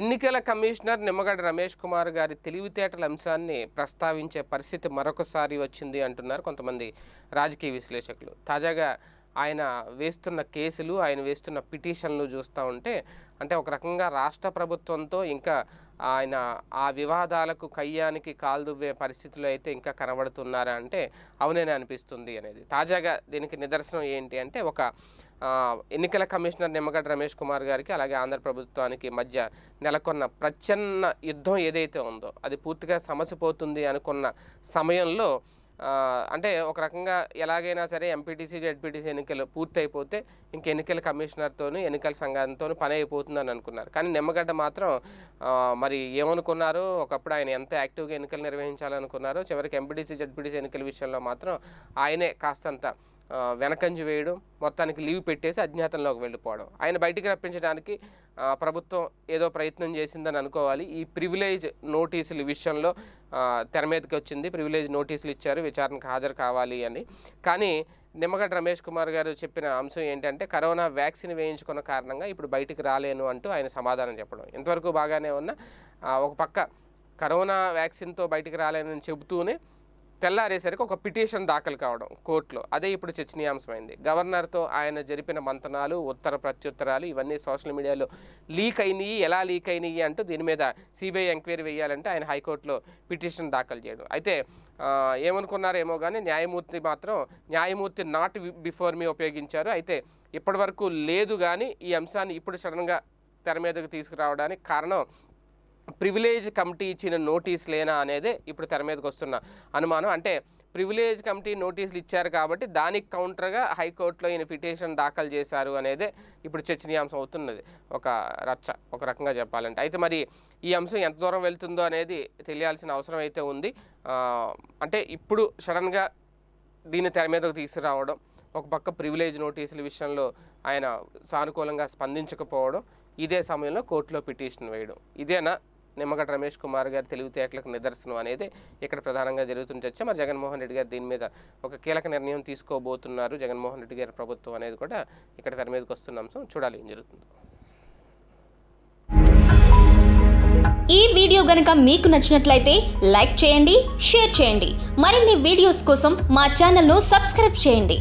ఎన్నికల కమిషనర్ నిమ్మగడ్డ రమేష్ కుమార్ గారి తెలివితేటల అంశాన్ని ప్రస్తావించే పరిస్థితి మరొకసారి వచ్చింది అంటున్నారు కొంతమంది రాజకీయ విశ్లేషకులు తాజాగా ఆయన వేస్తున్న కేసులు ఆయన వేస్తున్న పిటిషన్లు చూస్తూ ఉంటే అంటే ఒక రకంగా రాష్ట్ర ప్రభుత్వంతో ఇంకా ఆయన ఆ వివాదాలకు కయ్యానికి కాల్దువ్వే పరిస్థితులు అయితే ఇంకా కనబడుతున్నారా అంటే అవునని అనిపిస్తుంది అనేది తాజాగా దీనికి నిదర్శనం ఏంటి అంటే ఒక ఎన్నికల కమిషనర్ నిమ్మగడ్డ రమేష్ కుమార్ గారికి అలాగే ఆంధ్ర ప్రభుత్వానికి మధ్య నెలకొన్న ప్రచ్ఛన్న యుద్ధం ఏదైతే ఉందో అది పూర్తిగా సమసిపోతుంది అనుకున్న సమయంలో అంటే ఒక రకంగా ఎలాగైనా సరే ఎంపీటీసీ జెడ్పీటీసీ ఎన్నికలు పూర్తయిపోతే ఇంక ఎన్నికల కమిషనర్తో ఎన్నికల సంఘంతో పని అయిపోతుందని అనుకున్నారు కానీ నిమ్మగడ్డ మాత్రం మరి ఏమనుకున్నారు ఒకప్పుడు ఆయన ఎంత యాక్టివ్గా ఎన్నికలు నిర్వహించాలనుకున్నారో చివరికి ఎంపీటీసీ జెడ్పీటీసీ ఎన్నికల విషయంలో మాత్రం ఆయనే కాస్తంత వెనకంజి వేయడం మొత్తానికి లీవ్ పెట్టేసి అజ్ఞాతంలోకి వెళ్ళిపోవడం ఆయన బయటికి రప్పించడానికి ప్రభుత్వం ఏదో ప్రయత్నం చేసిందని అనుకోవాలి ఈ ప్రివిలేజ్ నోటీసుల విషయంలో తెర మీదకి వచ్చింది ప్రివిలేజ్ నోటీసులు ఇచ్చారు విచారణకు హాజరు కావాలి అని కానీ నిమ్మగడ్డ రమేష్ కుమార్ గారు చెప్పిన అంశం ఏంటంటే కరోనా వ్యాక్సిన్ వేయించుకున్న కారణంగా ఇప్పుడు బయటికి రాలేను అంటూ ఆయన సమాధానం చెప్పడం ఇంతవరకు బాగానే ఉన్న ఒక పక్క కరోనా వ్యాక్సిన్తో బయటికి రాలేనని చెబుతూనే తెల్లారేసరికి ఒక పిటిషన్ దాఖలు కావడం కోర్టులో అదే ఇప్పుడు చర్చనీయాంశమైంది గవర్నర్తో ఆయన జరిపిన మంతనాలు ఉత్తర ప్రత్యుత్తరాలు ఇవన్నీ సోషల్ మీడియాలో లీక్ అయినాయి ఎలా లీక్ అయినాయి అంటూ దీని మీద సిబిఐ ఎంక్వైరీ వేయాలంటే ఆయన హైకోర్టులో పిటిషన్ దాఖలు చేయడం అయితే ఏమనుకున్నారేమో కానీ న్యాయమూర్తి మాత్రం న్యాయమూర్తి నాట్ బిఫోర్ మీ ఉపయోగించారు అయితే ఇప్పటివరకు లేదు కానీ ఈ అంశాన్ని ఇప్పుడు సడన్గా తెర మీదకు తీసుకురావడానికి కారణం ప్రివిలేజ్ కమిటీ ఇచ్చిన నోటీస్ లేనా అనేది ఇప్పుడు తెర మీదకి వస్తున్న అనుమానం అంటే ప్రివిలేజ్ కమిటీ నోటీసులు ఇచ్చారు కాబట్టి దానికి కౌంటర్గా హైకోర్టులో ఈయన పిటిషన్ దాఖలు చేశారు అనేది ఇప్పుడు చర్చనీయాంశం అవుతున్నది ఒక రచ్చ ఒక రకంగా చెప్పాలంటే అయితే మరి ఈ అంశం ఎంత దూరం వెళ్తుందో అనేది తెలియాల్సిన అవసరం అయితే ఉంది అంటే ఇప్పుడు సడన్గా దీన్ని తెర మీదకు తీసుకురావడం ఒక పక్క ప్రివిలేజ్ నోటీసుల విషయంలో ఆయన సానుకూలంగా స్పందించకపోవడం ఇదే సమయంలో కోర్టులో పిటిషన్ వేయడం ఇదేనా నిమ్మగడ్డ రమేష్ కుమార్ గారి తెలివితేటలకు నిదర్శనం అనేది ఇక్కడ ప్రధానంగా జరుగుతున్న చర్చ మరి జగన్మోహన్ రెడ్డి గారు దీని మీద ఒక కీలక నిర్ణయం తీసుకోబోతున్నారు జగన్మోహన్ రెడ్డి గారి ప్రభుత్వం అనేది కూడా ఇక్కడ తెర మీదకి వస్తున్న అంశం చూడాలి ఏం జరుగుతుందో ఈ వీడియో గనక మీకు నచ్చినట్లయితే లైక్ చేయండి షేర్ చేయండి మరిన్ని వీడియోస్ కోసం మా ఛానల్ను సబ్స్క్రైబ్ చేయండి